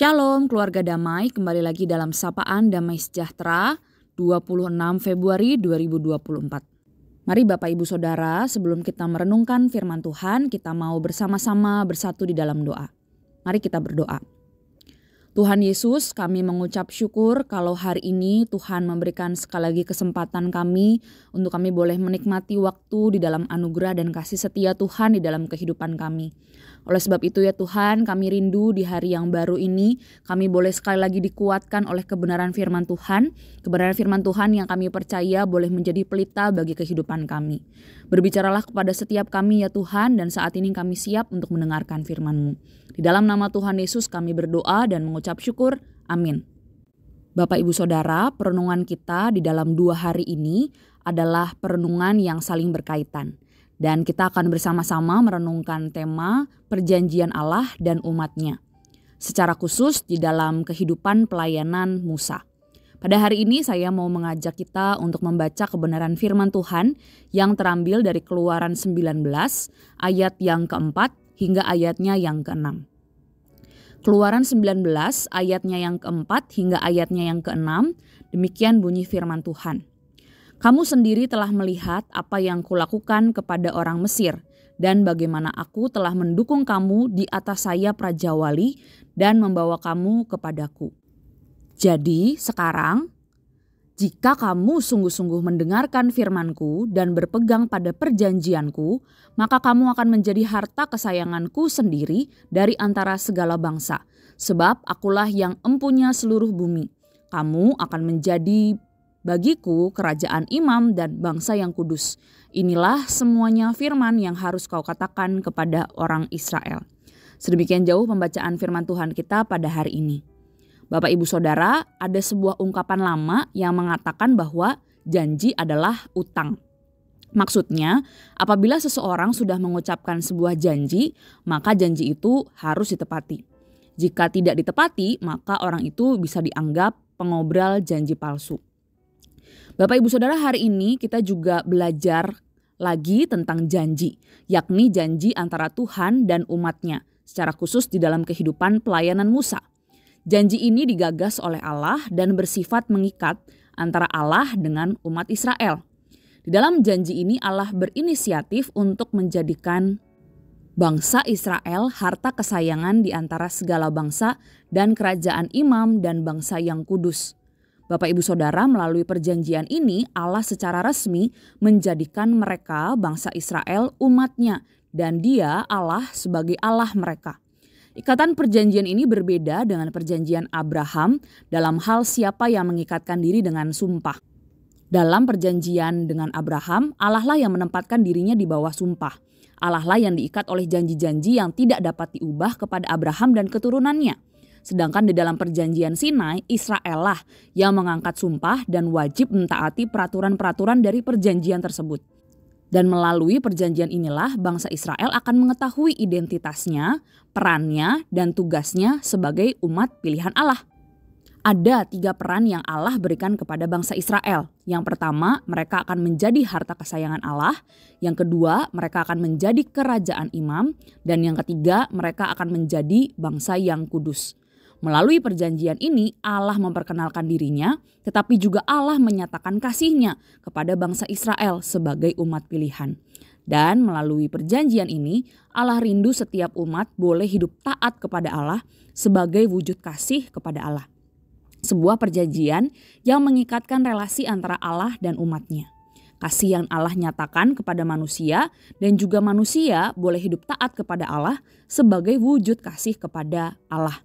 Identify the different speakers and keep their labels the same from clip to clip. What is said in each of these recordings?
Speaker 1: Shalom keluarga damai, kembali lagi dalam Sapaan Damai Sejahtera 26 Februari 2024. Mari Bapak Ibu Saudara, sebelum kita merenungkan firman Tuhan, kita mau bersama-sama bersatu di dalam doa. Mari kita berdoa. Tuhan Yesus, kami mengucap syukur kalau hari ini Tuhan memberikan sekali lagi kesempatan kami untuk kami boleh menikmati waktu di dalam anugerah dan kasih setia Tuhan di dalam kehidupan kami. Oleh sebab itu ya Tuhan, kami rindu di hari yang baru ini kami boleh sekali lagi dikuatkan oleh kebenaran firman Tuhan, kebenaran firman Tuhan yang kami percaya boleh menjadi pelita bagi kehidupan kami. Berbicaralah kepada setiap kami ya Tuhan dan saat ini kami siap untuk mendengarkan firman-Mu. Di dalam nama Tuhan Yesus kami berdoa dan mengucapkan mengucap syukur. Amin. Bapak, ibu, saudara, perenungan kita di dalam dua hari ini adalah perenungan yang saling berkaitan, dan kita akan bersama-sama merenungkan tema perjanjian Allah dan umatnya, secara khusus di dalam kehidupan pelayanan Musa. Pada hari ini saya mau mengajak kita untuk membaca kebenaran firman Tuhan yang terambil dari Keluaran 19 ayat yang keempat hingga ayatnya yang keenam. Keluaran 19 ayatnya yang keempat hingga ayatnya yang keenam, demikian bunyi firman Tuhan. Kamu sendiri telah melihat apa yang kulakukan kepada orang Mesir dan bagaimana aku telah mendukung kamu di atas saya Raja Wali dan membawa kamu kepadaku. Jadi sekarang jika kamu sungguh-sungguh mendengarkan firmanku dan berpegang pada perjanjianku, maka kamu akan menjadi harta kesayanganku sendiri dari antara segala bangsa. Sebab akulah yang empunya seluruh bumi. Kamu akan menjadi bagiku kerajaan imam dan bangsa yang kudus. Inilah semuanya firman yang harus kau katakan kepada orang Israel. Sedemikian jauh pembacaan firman Tuhan kita pada hari ini. Bapak Ibu Saudara, ada sebuah ungkapan lama yang mengatakan bahwa janji adalah utang. Maksudnya, apabila seseorang sudah mengucapkan sebuah janji, maka janji itu harus ditepati. Jika tidak ditepati, maka orang itu bisa dianggap pengobrol janji palsu. Bapak Ibu Saudara, hari ini kita juga belajar lagi tentang janji, yakni janji antara Tuhan dan umatnya, secara khusus di dalam kehidupan pelayanan Musa. Janji ini digagas oleh Allah dan bersifat mengikat antara Allah dengan umat Israel. Di dalam janji ini Allah berinisiatif untuk menjadikan bangsa Israel harta kesayangan di antara segala bangsa dan kerajaan imam dan bangsa yang kudus. Bapak Ibu Saudara, melalui perjanjian ini Allah secara resmi menjadikan mereka bangsa Israel umatnya dan dia Allah sebagai Allah mereka. Ikatan perjanjian ini berbeda dengan perjanjian Abraham dalam hal siapa yang mengikatkan diri dengan sumpah. Dalam perjanjian dengan Abraham, Allah lah yang menempatkan dirinya di bawah sumpah. Allah lah yang diikat oleh janji-janji yang tidak dapat diubah kepada Abraham dan keturunannya. Sedangkan di dalam perjanjian Sinai, Israel lah yang mengangkat sumpah dan wajib mentaati peraturan-peraturan dari perjanjian tersebut. Dan melalui perjanjian inilah bangsa Israel akan mengetahui identitasnya, perannya, dan tugasnya sebagai umat pilihan Allah. Ada tiga peran yang Allah berikan kepada bangsa Israel. Yang pertama, mereka akan menjadi harta kesayangan Allah. Yang kedua, mereka akan menjadi kerajaan imam. Dan yang ketiga, mereka akan menjadi bangsa yang kudus. Melalui perjanjian ini, Allah memperkenalkan dirinya, tetapi juga Allah menyatakan kasihnya kepada bangsa Israel sebagai umat pilihan. Dan melalui perjanjian ini, Allah rindu setiap umat boleh hidup taat kepada Allah sebagai wujud kasih kepada Allah. Sebuah perjanjian yang mengikatkan relasi antara Allah dan umatnya. Kasih yang Allah nyatakan kepada manusia dan juga manusia boleh hidup taat kepada Allah sebagai wujud kasih kepada Allah.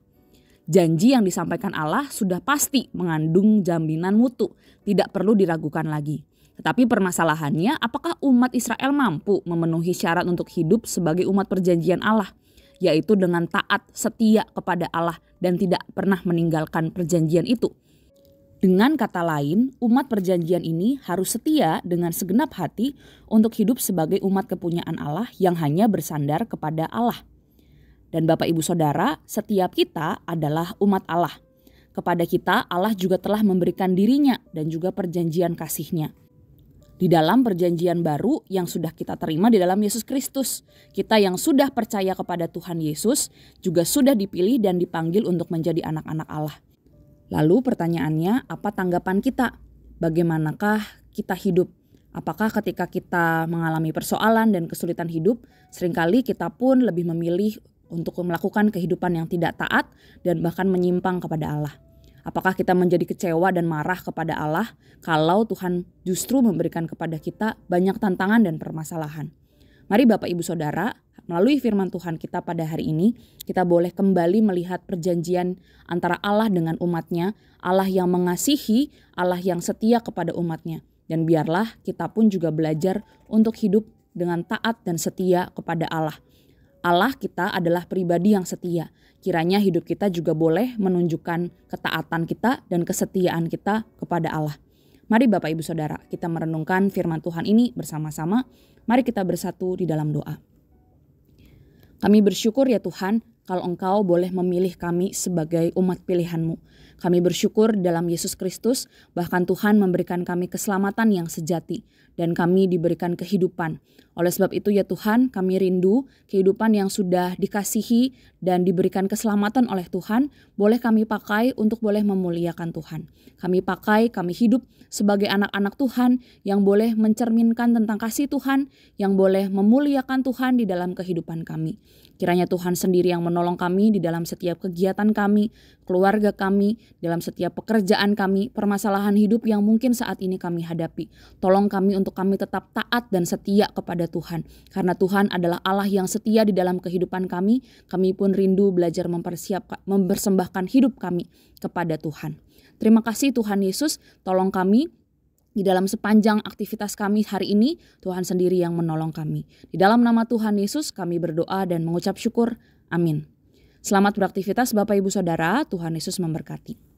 Speaker 1: Janji yang disampaikan Allah sudah pasti mengandung jaminan mutu, tidak perlu diragukan lagi. Tetapi permasalahannya, apakah umat Israel mampu memenuhi syarat untuk hidup sebagai umat perjanjian Allah, yaitu dengan taat setia kepada Allah dan tidak pernah meninggalkan perjanjian itu? Dengan kata lain, umat perjanjian ini harus setia dengan segenap hati untuk hidup sebagai umat kepunyaan Allah yang hanya bersandar kepada Allah. Dan Bapak Ibu Saudara, setiap kita adalah umat Allah. Kepada kita Allah juga telah memberikan dirinya dan juga perjanjian kasihnya. Di dalam perjanjian baru yang sudah kita terima di dalam Yesus Kristus, kita yang sudah percaya kepada Tuhan Yesus juga sudah dipilih dan dipanggil untuk menjadi anak-anak Allah. Lalu pertanyaannya, apa tanggapan kita? Bagaimanakah kita hidup? Apakah ketika kita mengalami persoalan dan kesulitan hidup, seringkali kita pun lebih memilih untuk melakukan kehidupan yang tidak taat dan bahkan menyimpang kepada Allah. Apakah kita menjadi kecewa dan marah kepada Allah kalau Tuhan justru memberikan kepada kita banyak tantangan dan permasalahan? Mari Bapak Ibu Saudara, melalui firman Tuhan kita pada hari ini, kita boleh kembali melihat perjanjian antara Allah dengan umatnya, Allah yang mengasihi, Allah yang setia kepada umatnya. Dan biarlah kita pun juga belajar untuk hidup dengan taat dan setia kepada Allah. Allah kita adalah pribadi yang setia. Kiranya hidup kita juga boleh menunjukkan ketaatan kita dan kesetiaan kita kepada Allah. Mari Bapak Ibu Saudara, kita merenungkan firman Tuhan ini bersama-sama. Mari kita bersatu di dalam doa. Kami bersyukur ya Tuhan, kalau engkau boleh memilih kami sebagai umat pilihanmu. Kami bersyukur dalam Yesus Kristus, bahkan Tuhan memberikan kami keselamatan yang sejati, dan kami diberikan kehidupan. Oleh sebab itu ya Tuhan, kami rindu kehidupan yang sudah dikasihi dan diberikan keselamatan oleh Tuhan, boleh kami pakai untuk boleh memuliakan Tuhan. Kami pakai, kami hidup sebagai anak-anak Tuhan yang boleh mencerminkan tentang kasih Tuhan, yang boleh memuliakan Tuhan di dalam kehidupan kami. Kiranya Tuhan sendiri yang menolong kami di dalam setiap kegiatan kami, keluarga kami, dalam setiap pekerjaan kami, permasalahan hidup yang mungkin saat ini kami hadapi. Tolong kami untuk kami tetap taat dan setia kepada Tuhan, karena Tuhan adalah Allah yang setia di dalam kehidupan kami. Kami pun rindu belajar mempersiapkan, mempersembahkan hidup kami kepada Tuhan. Terima kasih Tuhan Yesus, tolong kami di dalam sepanjang aktivitas kami hari ini, Tuhan sendiri yang menolong kami. Di dalam nama Tuhan Yesus, kami berdoa dan mengucap syukur. Amin. Selamat beraktivitas, Bapak Ibu Saudara. Tuhan Yesus memberkati.